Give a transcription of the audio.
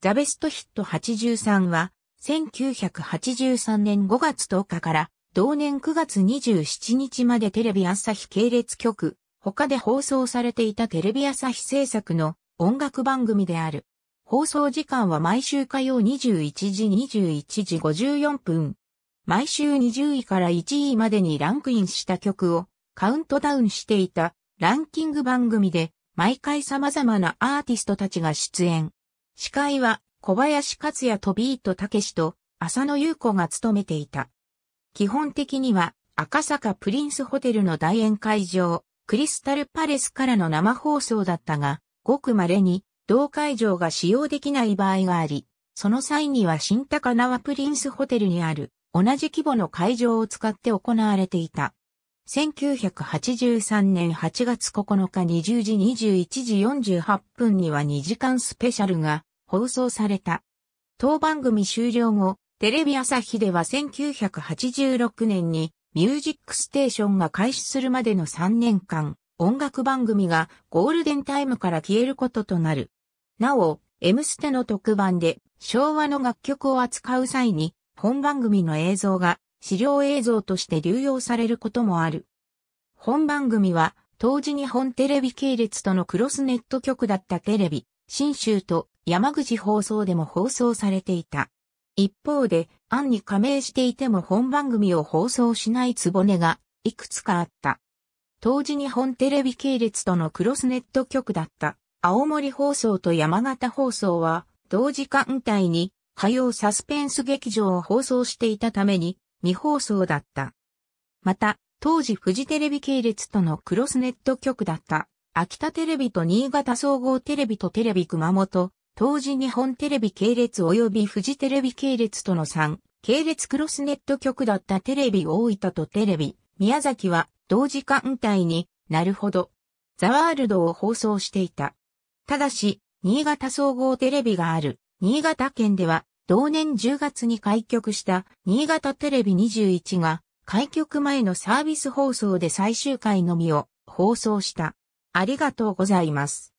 ザベストヒット83は、1983年5月10日から同年9月27日までテレビ朝日系列局、他で放送されていたテレビ朝日制作の音楽番組である。放送時間は毎週火曜21時21時54分。毎週20位から1位までにランクインした曲をカウントダウンしていたランキング番組で毎回様々なアーティストたちが出演。司会は小林克也とビートたけしと浅野優子が務めていた。基本的には赤坂プリンスホテルの大宴会場、クリスタルパレスからの生放送だったが、ごく稀に同会場が使用できない場合があり、その際には新高輪プリンスホテルにある同じ規模の会場を使って行われていた。1983年8月9日20時21時48分には2時間スペシャルが放送された。当番組終了後、テレビ朝日では1986年にミュージックステーションが開始するまでの3年間、音楽番組がゴールデンタイムから消えることとなる。なお、M ステの特番で昭和の楽曲を扱う際に本番組の映像が資料映像として流用されることもある。本番組は当時日本テレビ系列とのクロスネット局だったテレビ、新州と山口放送でも放送されていた。一方で、案に加盟していても本番組を放送しないつぼねが、いくつかあった。当時日本テレビ系列とのクロスネット局だった、青森放送と山形放送は、同時間帯に、火曜サスペンス劇場を放送していたために、未放送だった。また、当時フジテレビ系列とのクロスネット局だった、秋田テレビと新潟総合テレビとテレビ熊本、当時日本テレビ系列及びフジテレビ系列との3、系列クロスネット局だったテレビ大分とテレビ、宮崎は同時間帯になるほど、ザワールドを放送していた。ただし、新潟総合テレビがある、新潟県では、同年10月に開局した新潟テレビ21が、開局前のサービス放送で最終回のみを放送した。ありがとうございます。